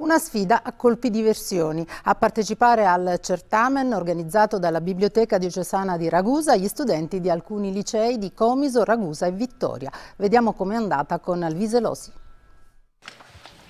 una sfida a colpi di versioni. A partecipare al certamen organizzato dalla Biblioteca Diocesana di Ragusa gli studenti di alcuni licei di Comiso, Ragusa e Vittoria. Vediamo com'è andata con Alvise Losi.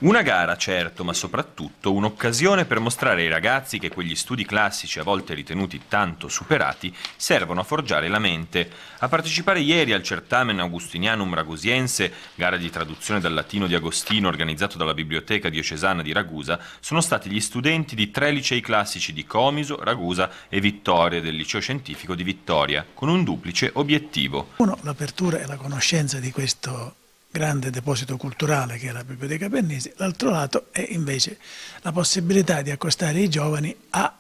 Una gara, certo, ma soprattutto un'occasione per mostrare ai ragazzi che quegli studi classici, a volte ritenuti tanto superati, servono a forgiare la mente. A partecipare ieri al certamen Augustinianum Ragusiense, gara di traduzione dal latino di Agostino organizzato dalla Biblioteca Diocesana di Ragusa, sono stati gli studenti di tre licei classici di Comiso, Ragusa e Vittoria del Liceo Scientifico di Vittoria, con un duplice obiettivo. Uno, l'apertura e la conoscenza di questo grande deposito culturale che è la Biblioteca Bernisi, l'altro lato è invece la possibilità di accostare i giovani a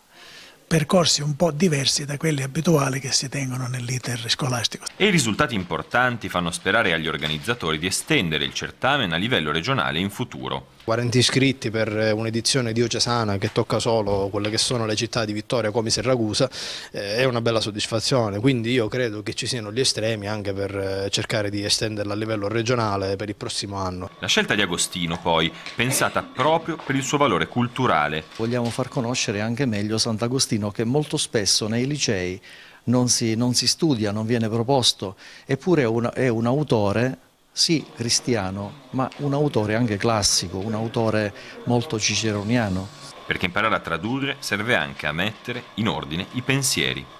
percorsi un po' diversi da quelli abituali che si tengono nell'iter scolastico. E i risultati importanti fanno sperare agli organizzatori di estendere il certamen a livello regionale in futuro. 40 iscritti per eh, un'edizione diocesana che tocca solo quelle che sono le città di Vittoria come Serragusa eh, è una bella soddisfazione, quindi io credo che ci siano gli estremi anche per eh, cercare di estenderla a livello regionale per il prossimo anno. La scelta di Agostino poi, pensata proprio per il suo valore culturale. Vogliamo far conoscere anche meglio Sant'Agostino bambino che molto spesso nei licei non si, non si studia, non viene proposto, eppure è un, è un autore sì cristiano, ma un autore anche classico, un autore molto ciceroniano. Perché imparare a tradurre serve anche a mettere in ordine i pensieri.